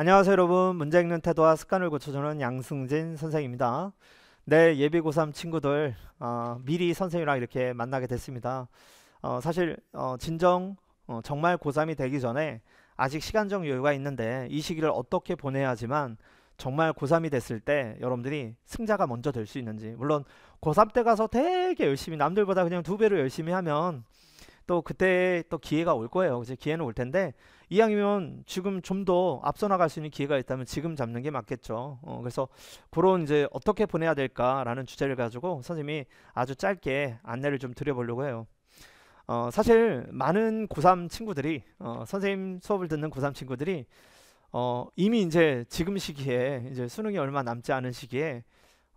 안녕하세요 여러분 문제 읽는 태도와 습관을 고쳐주는 양승진 선생입니다 내 예비 고3 친구들 어, 미리 선생이랑 님 이렇게 만나게 됐습니다 어, 사실 어, 진정 어, 정말 고3이 되기 전에 아직 시간적 여유가 있는데 이 시기를 어떻게 보내야지만 정말 고3이 됐을 때 여러분들이 승자가 먼저 될 수 있는지 물론 고3 때 가서 되게 열심히 남들보다 그냥 두 배로 열심히 하면 또 그때 또 기회가 올 거예요. 이제 기회는 올 텐데 이왕이면 지금 좀 더 앞서 나갈 수 있는 기회가 있다면 지금 잡는 게 맞겠죠. 어, 그래서 그런 이제 어떻게 보내야 될까라는 주제를 가지고 선생님이 아주 짧게 안내를 좀 드려보려고 해요. 어, 사실 많은 고3 친구들이 어, 선생님 수업을 듣는 고3 친구들이 어, 이미 이제 지금 시기에 이제 수능이 얼마 남지 않은 시기에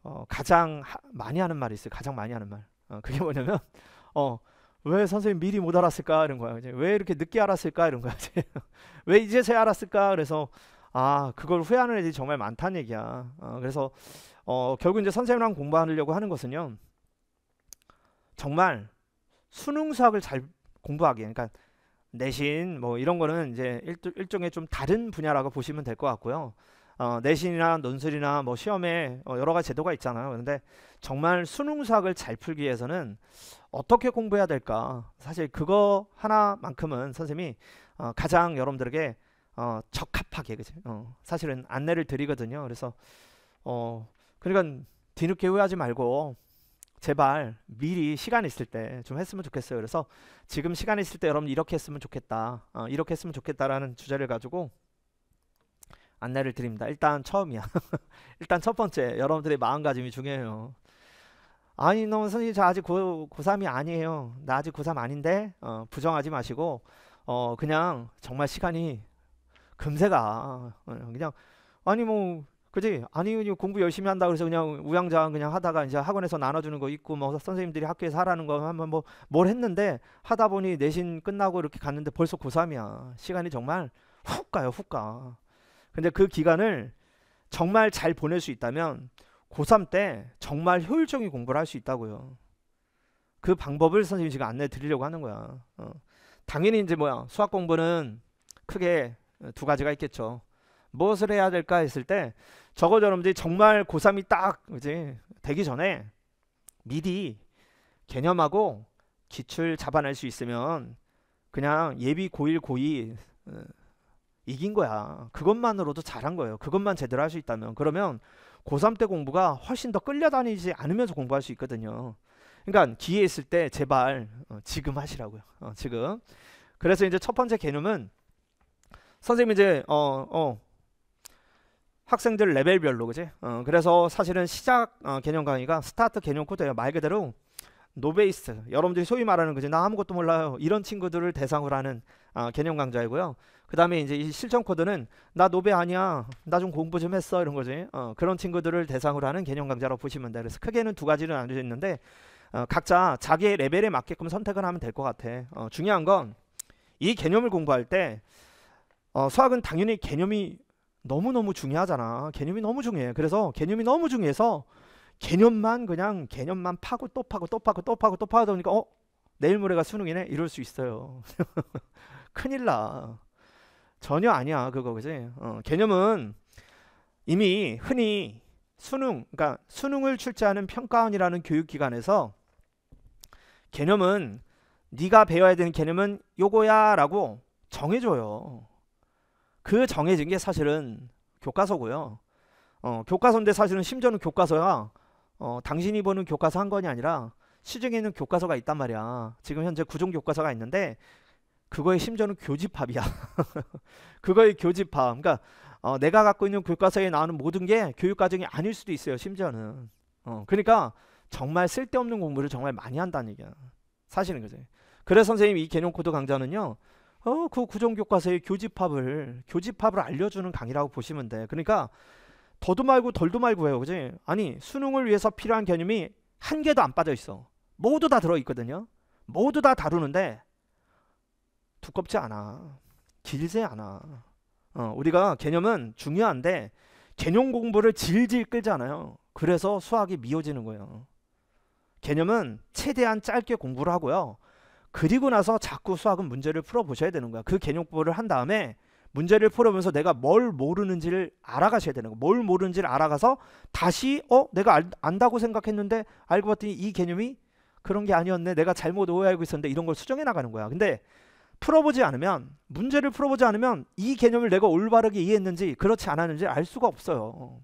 어, 가장 하, 많이 하는 말이 있어요. 가장 많이 하는 말. 어, 그게 뭐냐면 어, 왜 선생님 미리 못 알았을까 이런 거야. 왜 이렇게 늦게 알았을까 이런 거야. 왜 이제서야 알았을까? 그래서 아 그걸 후회하는 애들이 정말 많다는 얘기야. 어, 그래서 어, 결국 이제 선생님랑 공부하려고 하는 것은요. 정말 수능 수학을 잘 공부하기. 그러니까 내신 뭐 이런 거는 이제 일, 일종의 좀 다른 분야라고 보시면 될 것 같고요. 어, 내신이나 논술이나 뭐 시험에 어, 여러 가지 제도가 있잖아요. 그런데 정말 수능 수학을 잘 풀기 위해서는 어떻게 공부해야 될까? 사실 그거 하나만큼은 선생님이 어, 가장 여러분들에게 어, 적합하게 그죠? 어, 사실은 안내를 드리거든요. 그래서 어, 그러니까 뒤늦게 후회하지 말고 제발 미리 시간 있을 때 좀 했으면 좋겠어요. 그래서 지금 시간 있을 때 여러분 이렇게 했으면 좋겠다, 어, 이렇게 했으면 좋겠다라는 주제를 가지고 안내를 드립니다. 일단 처음이야. 일단 첫 번째 여러분들의 마음가짐이 중요해요. 아니 너 선생님 저 아직 고, 고3이 아니에요. 나 아직 고3 아닌데 어, 부정하지 마시고 어, 그냥 정말 시간이 금세가 어, 그냥 아니 뭐 그지 아니 공부 열심히 한다 그래서 그냥 우양좌양 그냥 하다가 이제 학원에서 나눠주는 거 있고 뭐 선생님들이 학교에서 하라는 거 하면 뭐뭘 했는데 하다 보니 내신 끝나고 이렇게 갔는데 벌써 고3이야 시간이 정말 훅 가요 훅가 근데 그 기간을 정말 잘 보낼 수 있다면 고3 때 정말 효율적인 공부를 할 수 있다고요. 그 방법을 선생님이 지금 안내 드리려고 하는 거야. 어. 당연히 이제 뭐야 수학 공부는 크게 두 가지가 있겠죠. 무엇을 해야 될까 했을 때 저거 저놈들이 정말 고3이 딱 이제 되기 전에 미리 개념하고 기출 잡아낼 수 있으면 그냥 예비 고1 고2 이긴 거야. 그것만으로도 잘한 거예요. 그것만 제대로 할 수 있다면 그러면 고3 때 공부가 훨씬 더 끌려다니지 않으면서 공부할 수 있거든요. 그러니까 기회 있을 때 제발 어, 지금 하시라고요. 어, 지금. 그래서 이제 첫 번째 개념은 선생님 이제 어 어, 학생들 레벨별로 그지? 어, 그래서 사실은 시작 어, 개념 강의가 스타트 개념 코드예요. 말 그대로 노베이스 여러분들이 소위 말하는 그지 나 아무것도 몰라요 이런 친구들을 대상으로 하는 어, 개념 강좌이고요. 그 다음에 이제 이 실전 코드는 나 노베 아니야. 나 좀 공부 좀 했어. 이런 거지. 어, 그런 친구들을 대상으로 하는 개념 강좌라고 보시면 돼. 그래서 크게는 두 가지로 나눠져 있는데 어, 각자 자기의 레벨에 맞게끔 선택을 하면 될 것 같아. 어, 중요한 건 이 개념을 공부할 때 어, 수학은 당연히 개념이 너무너무 중요하잖아. 개념이 너무 중요해. 그래서 개념이 너무 중요해서 개념만 그냥 개념만 파고 또 파고 또 파고 또 파고 또 파다 보니까 어? 내일 모레가 수능이네? 이럴 수 있어요. 큰일 나. 전혀 아니야 그거 그지 어, 개념은 이미 흔히 수능 그러니까 수능을 출제하는 평가원이라는 교육기관에서 개념은 네가 배워야 되는 개념은 요거야 라고 정해줘요 그 정해진 게 사실은 교과서고요 어, 교과서인데 사실은 심지어는 교과서야 어, 당신이 보는 교과서 한 건이 아니라 시중에 있는 교과서가 있단 말이야 지금 현재 구종 교과서가 있는데 그거의 심지어는 교집합이야. 그거의 교집합. 그러니까 어, 내가 갖고 있는 교과서에 나오는 모든 게 교육과정이 아닐 수도 있어요. 심지어는. 어, 그러니까 정말 쓸데없는 공부를 정말 많이 한다는 얘기야. 사실은 그죠. 그래서 선생님 이 개념 코드 강좌는요. 어, 그구종교과서의 교집합을 교집합을 알려주는 강의라고 보시면 돼. 그러니까 더도 말고 덜도 말고 해요. 그지? 아니 수능을 위해서 필요한 개념이 한 개도 안 빠져 있어. 모두 다 들어 있거든요. 모두 다 다루는데 두껍지 않아. 길지 않아. 어, 우리가 개념은 중요한데 개념 공부를 질질 끌잖아요. 그래서 수학이 미워지는 거예요. 개념은 최대한 짧게 공부를 하고요. 그리고 나서 자꾸 수학은 문제를 풀어보셔야 되는 거야. 그 개념 공부를 한 다음에 문제를 풀어보면서 내가 뭘 모르는지를 알아가셔야 되는 거야. 뭘 모르는지를 알아가서 다시 어 내가 알, 안다고 생각했는데 알고 봤더니 이 개념이 그런 게 아니었네. 내가 잘못 오해하고 있었는데 이런 걸 수정해 나가는 거야. 근데 풀어보지 않으면 문제를 풀어보지 않으면 이 개념을 내가 올바르게 이해했는지 그렇지 않았는지 알 수가 없어요.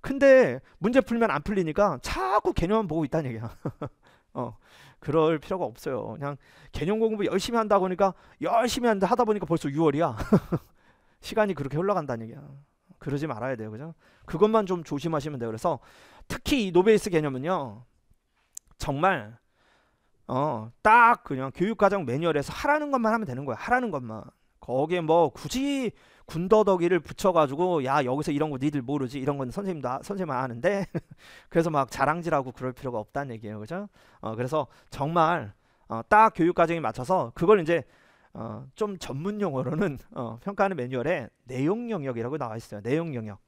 근데 문제 풀면 안 풀리니까 자꾸 개념만 보고 있다는 얘기야. 어, 그럴 필요가 없어요. 그냥 개념 공부 열심히 한다 보니까 열심히 한다 하다 보니까 벌써 6월이야. 시간이 그렇게 흘러간다는 얘기야. 그러지 말아야 돼요. 그죠? 그것만 좀 조심하시면 돼요. 그래서 특히 이 노베이스 개념은요. 정말 어, 딱 그냥 교육과정 매뉴얼에서 하라는 것만 하면 되는 거야. 하라는 것만. 거기에 뭐 굳이 군더더기를 붙여가지고 야 여기서 이런 거 니들 모르지 이런 건 선생님 나 아, 선생님만 아는데 그래서 막 자랑질하고 그럴 필요가 없다는 얘기예요, 그죠? 어, 그래서 정말 어, 딱 교육과정에 맞춰서 그걸 이제 어, 좀 전문 용어로는 어, 평가하는 매뉴얼에 내용 영역이라고 나와 있어요. 내용 영역,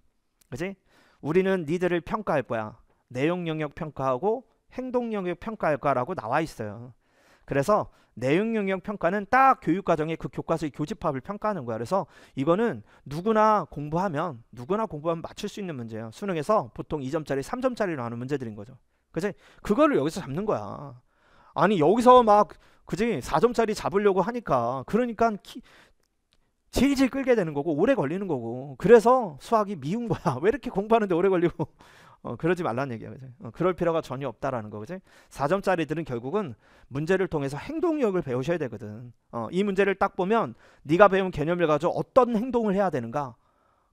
그지? 우리는 니들을 평가할 거야. 내용 영역 평가하고 행동 영역 평가 일까라고 나와 있어요. 그래서 내용 영역 평가는 딱 교육과정의 그 교과서의 교집합을 평가하는 거야. 그래서 이거는 누구나 공부하면 누구나 공부하면 맞출 수 있는 문제예요. 수능에서 보통 2점짜리, 3점짜리로 하는 문제들인 거죠. 그지? 그거를 여기서 잡는 거야. 아니 여기서 막 그지 4점짜리 잡으려고 하니까 그러니까 키, 질질 끌게 되는 거고 오래 걸리는 거고 그래서 수학이 미운 거야 왜 이렇게 공부하는데 오래 걸리고 어, 그러지 말라는 얘기야 그지 어, 그럴 필요가 전혀 없다라는 거 그지 4점짜리들은 결국은 문제를 통해서 행동력을 배우셔야 되거든 어, 이 문제를 딱 보면 네가 배운 개념을 가지고 어떤 행동을 해야 되는가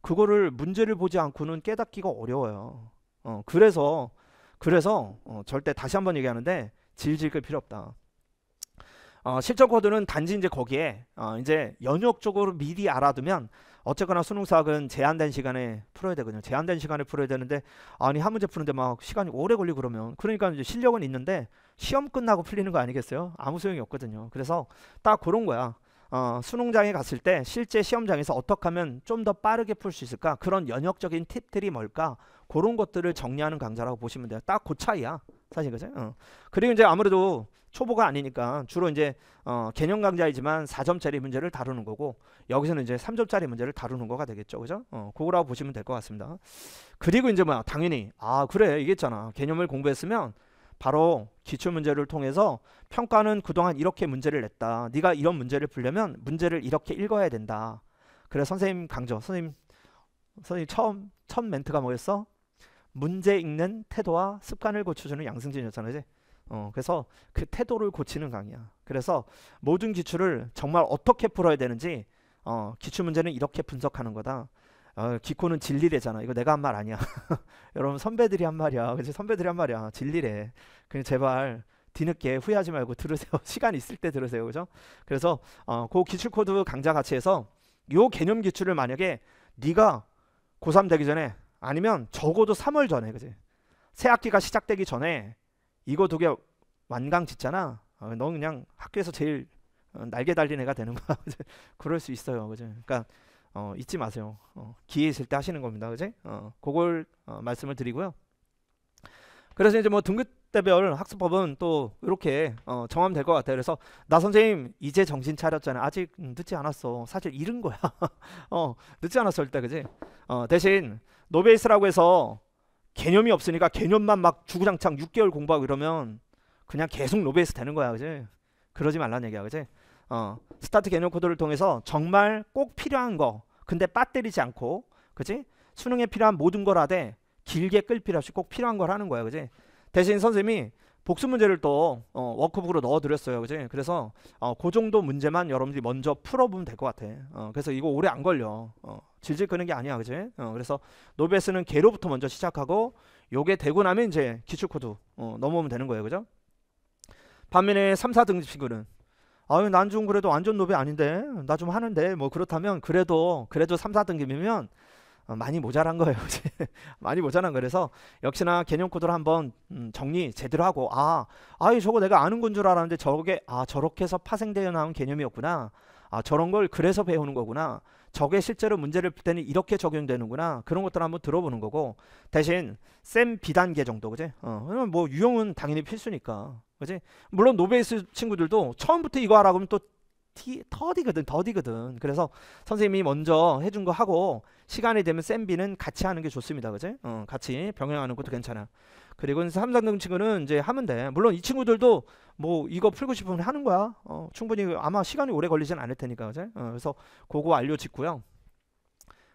그거를 문제를 보지 않고는 깨닫기가 어려워요 어, 그래서 그래서 어, 절대 다시 한번 얘기하는데 질질 끌 필요 없다 어, 실전 코드는 단지 이제 거기에 어, 이제 연역적으로 미리 알아두면 어쨌거나 수능 수학은 제한된 시간에 풀어야 되거든요. 제한된 시간에 풀어야 되는데 아니 한 문제 푸는데 막 시간이 오래 걸리고 그러면 그러니까 이제 실력은 있는데 시험 끝나고 풀리는 거 아니겠어요? 아무 소용이 없거든요. 그래서 딱 그런 거야. 어, 수능장에 갔을 때 실제 시험장에서 어떻게 하면 좀 더 빠르게 풀 수 있을까? 그런 연역적인 팁들이 뭘까? 그런 것들을 정리하는 강좌라고 보시면 돼요. 딱 그 차이야. 사실 그죠? 어. 그리고 이제 아무래도 초보가 아니니까 주로 이제 어, 개념 강좌이지만 4점짜리 문제를 다루는 거고 여기서는 이제 3점짜리 문제를 다루는 거가 되겠죠. 그죠? 어, 그거라고 보시면 될 것 같습니다. 그리고 이제 뭐야 당연히 아 그래 이게 잖아 개념을 공부했으면 바로 기출 문제를 통해서 평가는 그동안 이렇게 문제를 냈다. 네가 이런 문제를 풀려면 문제를 이렇게 읽어야 된다. 그래 선생님 강조 선생님 선생님 처음 첫 멘트가 뭐였어? 문제 읽는 태도와 습관을 고쳐주는 양승진이었잖아요. 이제. 어, 그래서 그 태도를 고치는 강의야. 그래서 모든 기출을 정말 어떻게 풀어야 되는지 어, 기출 문제는 이렇게 분석하는 거다. 어, 기코는 진리래잖아. 이거 내가 한 말 아니야. 여러분 선배들이 한 말이야. 그치? 선배들이 한 말이야. 진리래. 그냥 제발 뒤늦게 후회하지 말고 들으세요. 시간 있을 때 들으세요. 그죠? 그래서 어, 그 기출 코드 강좌 같이 해서 요 개념 기출을 만약에 네가 고3 되기 전에 아니면 적어도 3월 전에 그지? 새 학기가 시작되기 전에 이거 두 개 완강 짓잖아. 어, 너 그냥 학교에서 제일 어, 날개 달린 애가 되는 거야. 그럴 수 있어요. 그지 그러니까 어, 잊지 마세요. 어, 기회 있을 때 하시는 겁니다. 그지? 어, 그걸 어, 말씀을 드리고요. 그래서 이제 뭐 등급 학대별 학습법은 또 이렇게 어, 정하면 될 것 같아요. 그래서 나 선생님 이제 정신 차렸잖아요. 아직 음, 늦지 않았어. 사실 이른 거야. 어, 늦지 않았을 어때 그지? 어, 대신 노베이스라고 해서 개념이 없으니까 개념만 막 주구장창 6개월 공부하고 이러면 그냥 계속 노베이스 되는 거야. 그지? 그러지 말란 얘기야. 그지? 어, 스타트 개념 코드를 통해서 정말 꼭 필요한 거 근데 빠뜨리지 않고 그지? 수능에 필요한 모든 걸 하되 길게 끌 필요 없이 꼭 필요한 걸 하는 거야. 그지? 대신 선생님이 복습 문제를 또 어, 워크북으로 넣어드렸어요. 그지? 그래서 어, 그 정도 문제만 여러분들이 먼저 풀어보면 될 것 같아. 어, 그래서 이거 오래 안 걸려. 어, 질질 끄는 게 아니야. 그지? 어, 그래서 노베스는 개로부터 먼저 시작하고 요게 되고 나면 이제 기출코드 어, 넘어오면 되는 거예요. 그죠? 반면에 3, 4등급 친구는 아유 난좀 그래도 완전 노베 아닌데 나 좀 하는데 뭐 그렇다면 그래도 그래도 3, 4등급이면 어, 많이 모자란 거예요. 많이 모자란 그래서 역시나 개념 코드를 한번 음, 정리 제대로 하고 아, 아이 저거 내가 아는 건 줄 알았는데 저게 아 저렇게 해서 파생되어 나온 개념이었구나. 아 저런 걸 그래서 배우는 거구나. 저게 실제로 문제를 풀 때는 이렇게 적용되는구나 그런 것들 을 한번 들어보는 거고 대신 쌤 비단계 정도 그지? 어뭐 유형은 당연히 필수니까 그지? 물론 노베이스 친구들도 처음부터 이거 하라고 하면 또 티, 터디거든 더디거든 그래서 선생님이 먼저 해준 거 하고 시간이 되면 쌤비는 같이 하는 게 좋습니다 그지 어, 같이 병행하는 것도 괜찮아 그리고 삼상등 친구는 이제 하면 돼 물론 이 친구들도 뭐 이거 풀고 싶으면 하는 거야 어, 충분히 아마 시간이 오래 걸리진 않을 테니까 그지 어, 그래서 그거 완료 짓고요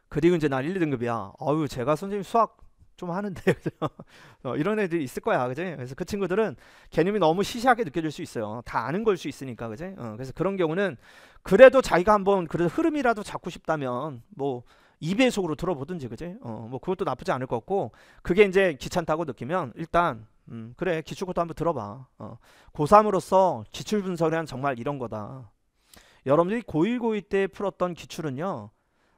그리고 이제 나 1, 2등급이야 어유 제가 선생님 수학 좀 하는데 어, 이런 애들이 있을 거야 그지 그래서 그 친구들은 개념이 너무 시시하게 느껴질 수 있어요 다 아는 걸 수 있으니까 그지 어, 그래서 그런 경우는 그래도 자기가 한번 그래도 흐름이라도 잡고 싶다면 뭐 2배속으로 들어보든지 그지 어, 뭐 그것도 나쁘지 않을 것 같고 그게 이제 귀찮다고 느끼면 일단 음, 그래 기출부터 한번 들어봐 어, 고3으로서 기출 분석이란 정말 이런 거다 여러분들이 고1 고2 때 풀었던 기출은요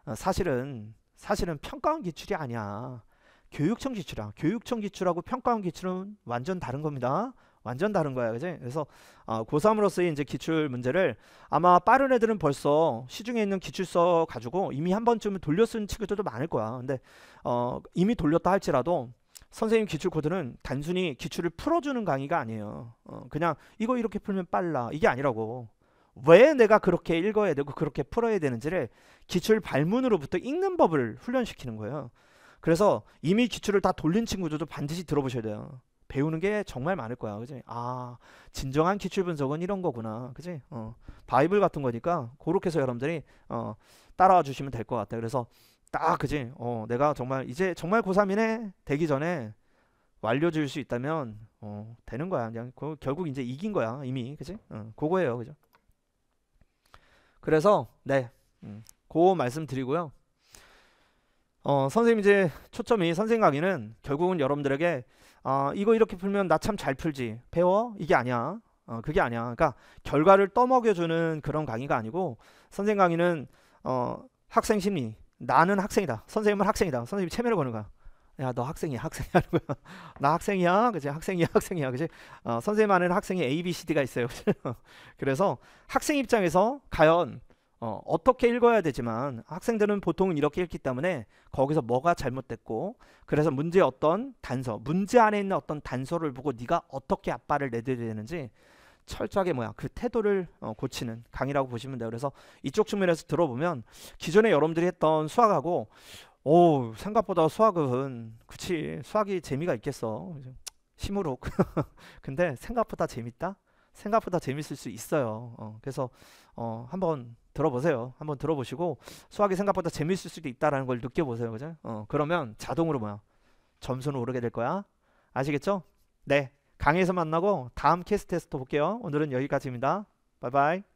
어, 사실은 사실은 평가원 기출이 아니야 교육청 기출이랑 교육청 기출하고 평가원 기출은 완전 다른 겁니다. 완전 다른 거야, 그지? 그래서 어, 고3으로서의 이제 기출 문제를 아마 빠른 애들은 벌써 시중에 있는 기출서 가지고 이미 한 번쯤은 돌려 쓴 친구들도 많을 거야. 근데 어, 이미 돌렸다 할지라도 선생님 기출 코드는 단순히 기출을 풀어주는 강의가 아니에요. 어, 그냥 이거 이렇게 풀면 빨라 이게 아니라고. 왜 내가 그렇게 읽어야 되고 그렇게 풀어야 되는지를 기출 발문으로부터 읽는 법을 훈련시키는 거예요. 그래서 이미 기출을다 돌린 친구들도 반드시 들어보셔야 돼요. 배우는 게 정말 많을 거야. 그지? 아, 진정한 기출 분석은 이런 거구나. 그지? 어, 바이블 같은 거니까, 그렇게 해서 여러분들이, 어, 따라와 주시면 될 것 같아. 그래서, 딱, 그지? 어, 내가 정말, 이제 정말 고3이네? 되기 전에 완료 지을 수 있다면, 어, 되는 거야. 그냥, 그, 결국 이제 이긴 거야. 이미. 그지? 어, 그거예요. 그죠? 그래서, 네. 음, 그 말씀 드리고요. 어, 선생님 이제 초점이 선생님 강의는 결국은 여러분들에게 어, 이거 이렇게 풀면 나 참 잘 풀지 배워 이게 아니야 어, 그게 아니야 그러니까 결과를 떠먹여주는 그런 강의가 아니고 선생님 강의는 어, 학생 심리 나는 학생이다 선생님은 학생이다 선생님이 체면을 거는 거야 야 너 학생이야 학생이야 나 학생이야 그지 학생이야 학생이야 그지 어, 선생님 안에는 학생이 A B C D가 있어요 그래서 학생 입장에서 과연 어, 어떻게 읽어야 되지만 학생들은 보통은 이렇게 읽기 때문에 거기서 뭐가 잘못됐고 그래서 문제 어떤 단서 문제 안에 있는 어떤 단서를 보고 네가 어떻게 아빠를 내드려야 되는지 철저하게 뭐야 그 태도를 어, 고치는 강의라고 보시면 돼요 그래서 이쪽 측면에서 들어보면 기존에 여러분들이 했던 수학하고 오 생각보다 수학은 그치 수학이 재미가 있겠어 힘으로 근데 생각보다 재밌다 생각보다 재밌을 수 있어요 어, 그래서 어, 한번 들어보세요. 한번 들어보시고 수학이 생각보다 재밌을 수도 있다라는 걸 느껴보세요. 그죠? 어, 그러면 자동으로 뭐야? 점수는 오르게 될 거야. 아시겠죠? 네. 강의에서 만나고 다음 캐스트에서 또 볼게요. 오늘은 여기까지입니다. 바이바이.